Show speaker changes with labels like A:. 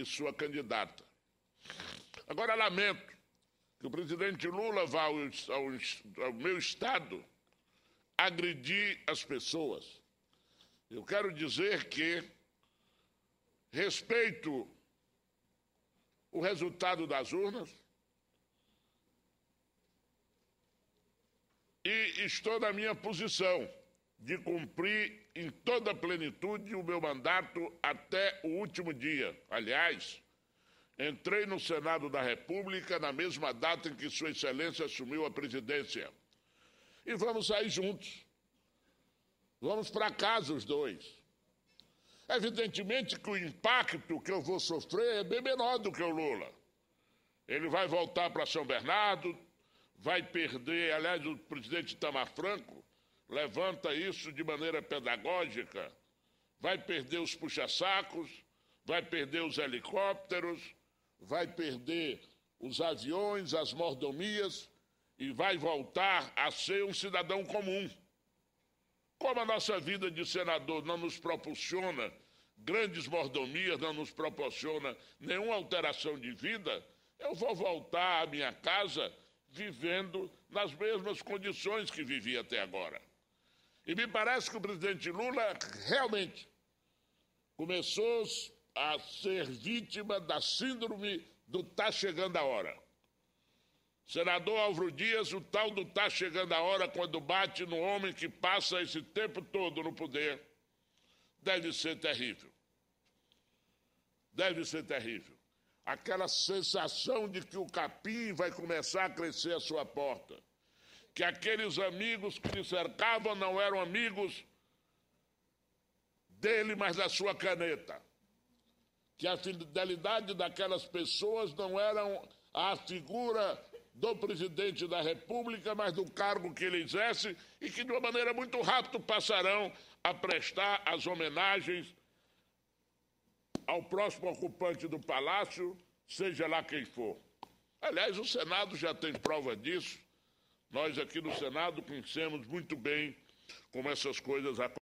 A: e sua candidata. Agora, lamento que o presidente Lula vá ao, ao, ao meu estado agredir as pessoas. Eu quero dizer que respeito o resultado das urnas e estou na minha posição de cumprir em toda a plenitude o meu mandato até o último dia. Aliás, entrei no Senado da República na mesma data em que Sua Excelência assumiu a presidência. E vamos sair juntos. Vamos para casa os dois. Evidentemente que o impacto que eu vou sofrer é bem menor do que o Lula. Ele vai voltar para São Bernardo, vai perder, aliás, o presidente Tamar Franco levanta isso de maneira pedagógica, vai perder os puxa-sacos, vai perder os helicópteros, vai perder os aviões, as mordomias e vai voltar a ser um cidadão comum. Como a nossa vida de senador não nos proporciona grandes mordomias, não nos proporciona nenhuma alteração de vida, eu vou voltar à minha casa vivendo nas mesmas condições que vivi até agora. E me parece que o presidente Lula realmente começou a ser vítima da síndrome do tá chegando a hora. Senador Álvaro Dias, o tal do tá chegando a hora quando bate no homem que passa esse tempo todo no poder, deve ser terrível. Deve ser terrível. Aquela sensação de que o capim vai começar a crescer à sua porta que aqueles amigos que lhe cercavam não eram amigos dele, mas da sua caneta. Que a fidelidade daquelas pessoas não eram a figura do presidente da República, mas do cargo que ele exerce e que, de uma maneira muito rápida, passarão a prestar as homenagens ao próximo ocupante do palácio, seja lá quem for. Aliás, o Senado já tem prova disso nós aqui no Senado conhecemos muito bem como essas coisas acontecem.